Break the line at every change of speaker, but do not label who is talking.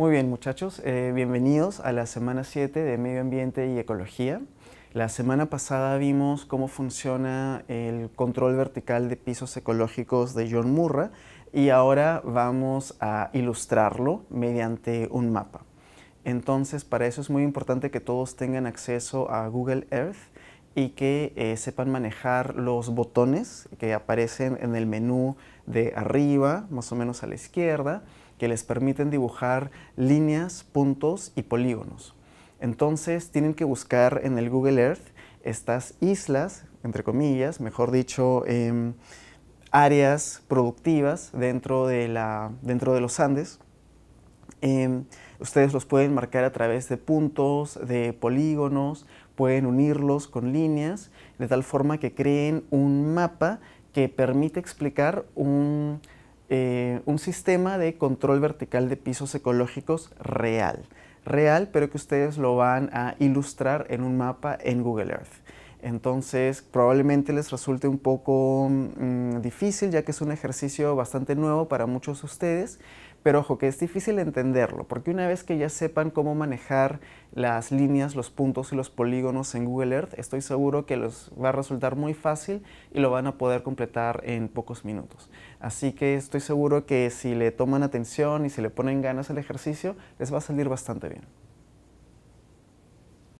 Muy bien muchachos, eh, bienvenidos a la semana 7 de Medio Ambiente y Ecología. La semana pasada vimos cómo funciona el control vertical de pisos ecológicos de John Murra y ahora vamos a ilustrarlo mediante un mapa. Entonces para eso es muy importante que todos tengan acceso a Google Earth y que eh, sepan manejar los botones que aparecen en el menú de arriba, más o menos a la izquierda, que les permiten dibujar líneas, puntos y polígonos. Entonces tienen que buscar en el Google Earth estas islas, entre comillas, mejor dicho, em, áreas productivas dentro dentro de los Andes Em, ustedes los pueden marcar a través de puntos, de polígonos, pueden unirlos con líneas, de tal forma que creen un mapa que permite explicar eh, un, sistema de control vertical de pisos ecológicos real. Real, pero que ustedes lo van a ilustrar en un mapa en Google Earth. Entonces, probablemente les resulte un poco mm, difícil, ya que es un ejercicio bastante nuevo para muchos de ustedes, pero ojo, que es difícil entenderlo, porque una vez que ya sepan cómo manejar las líneas, los puntos y los polígonos en Google Earth, estoy seguro que les va a resultar muy fácil y lo van a poder completar en pocos minutos. Así que estoy seguro que si le toman atención y si le ponen ganas al ejercicio, les va a salir bastante bien.